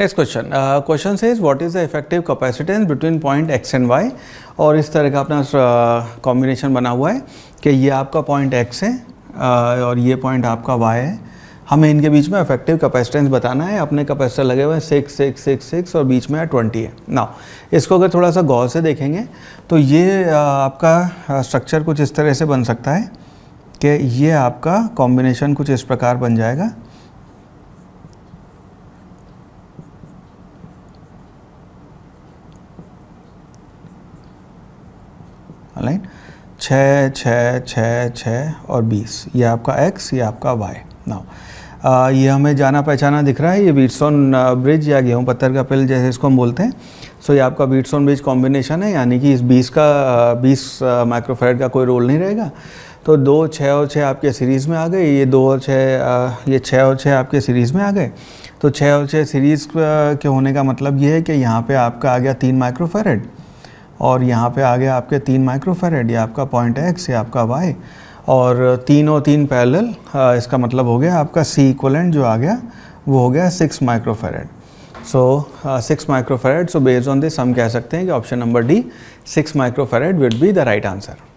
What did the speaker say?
next question question से is what is the effective capacitance between point X and Y और इस तरह का अपना कॉम्बिनेशन uh, बना हुआ है कि ये आपका पॉइंट एक्स है uh, और ये पॉइंट आपका वाई है हमें इनके बीच में इफेक्टिव कैपेसिटेंस बताना है अपने कैपेसिटर लगे हुए हैं सिक्स सिक्स सिक्स सिक्स और बीच में ट्वेंटी है ना इसको अगर थोड़ा सा गौर से देखेंगे तो ये uh, आपका स्ट्रक्चर कुछ इस तरह से बन सकता है कि ये आपका कॉम्बिनेशन कुछ इस प्रकार बन जाएगा लाइन छ छ छः छः और बीस ये आपका एक्स ये आपका वाई नाउ ये हमें जाना पहचाना दिख रहा है ये बीटसोन ब्रिज या गेहूँ पत्थर का पिल जैसे इसको हम बोलते हैं सो ये आपका बीटसोन ब्रिज कॉम्बिनेशन है यानी कि इस बीस का बीस माइक्रोफेरेट का कोई रोल नहीं रहेगा तो दो छः और छः आपके सीरीज़ में आ गए ये दो और छः ये छः और छः आपके सीरीज़ में आ गए तो छः और छः सीरीज़ के होने का मतलब ये है कि यहाँ पे आपका आ गया तीन माइक्रोफेरेड और यहाँ पे आ गया आपके तीन माइक्रोफेरेड या आपका पॉइंट एक्स या आपका वाई और तीन और तीन पैरेलल इसका मतलब हो गया आपका सी इक्वलेंट जो आ गया वो हो गया six microfarad so six microfarad so based on this हम कह सकते हैं कि option number D six microfarad will be the right answer